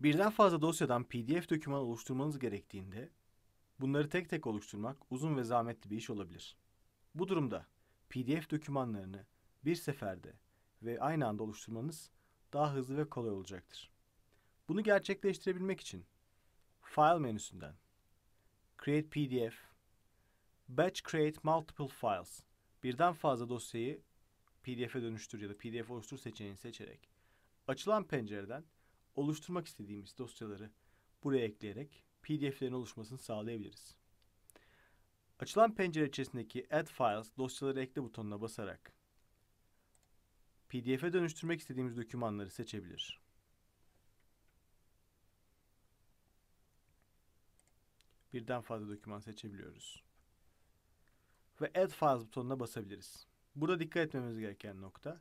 Birden fazla dosyadan PDF doküman oluşturmanız gerektiğinde bunları tek tek oluşturmak uzun ve zahmetli bir iş olabilir. Bu durumda PDF dokümanlarını bir seferde ve aynı anda oluşturmanız daha hızlı ve kolay olacaktır. Bunu gerçekleştirebilmek için File menüsünden Create PDF, Batch Create Multiple Files, birden fazla dosyayı PDF'e dönüştür ya da PDF oluştur seçeneğini seçerek açılan pencereden oluşturmak istediğimiz dosyaları buraya ekleyerek PDF'lerin oluşmasını sağlayabiliriz. Açılan pencere içerisindeki Add Files dosyaları ekle butonuna basarak PDF'e dönüştürmek istediğimiz dokümanları seçebilir. Birden fazla doküman seçebiliyoruz. Ve Add Files butonuna basabiliriz. Burada dikkat etmemiz gereken nokta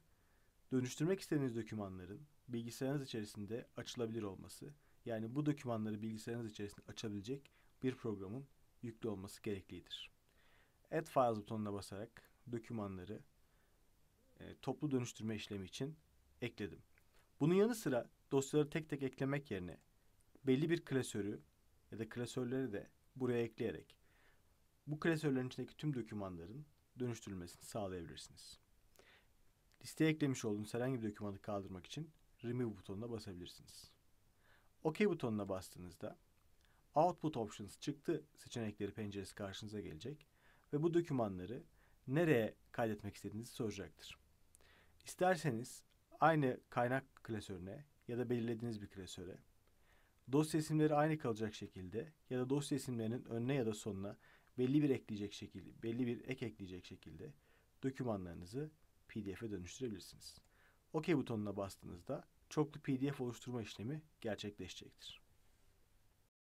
Dönüştürmek istediğiniz dokümanların bilgisayarınız içerisinde açılabilir olması, yani bu dokümanları bilgisayarınız içerisinde açabilecek bir programın yüklü olması gereklidir. Add Files butonuna basarak dokümanları e, toplu dönüştürme işlemi için ekledim. Bunun yanı sıra dosyaları tek tek eklemek yerine belli bir klasörü ya da klasörleri de buraya ekleyerek bu klasörlerin içindeki tüm dokümanların dönüştürülmesini sağlayabilirsiniz. Listeye eklemiş olduğunuz herhangi bir dokümanı kaldırmak için Remove butonuna basabilirsiniz. OK butonuna bastığınızda Output Options çıktı seçenekleri penceresi karşınıza gelecek ve bu dokümanları nereye kaydetmek istediğinizi soracaktır. İsterseniz aynı kaynak klasörüne ya da belirlediğiniz bir klasöre dosya isimleri aynı kalacak şekilde ya da dosya isimlerinin önüne ya da sonuna belli bir ekleyecek şekilde, belli bir ek ekleyecek şekilde dokümanlarınızı PDF'e dönüştürebilirsiniz. OK butonuna bastığınızda çoklu PDF oluşturma işlemi gerçekleşecektir.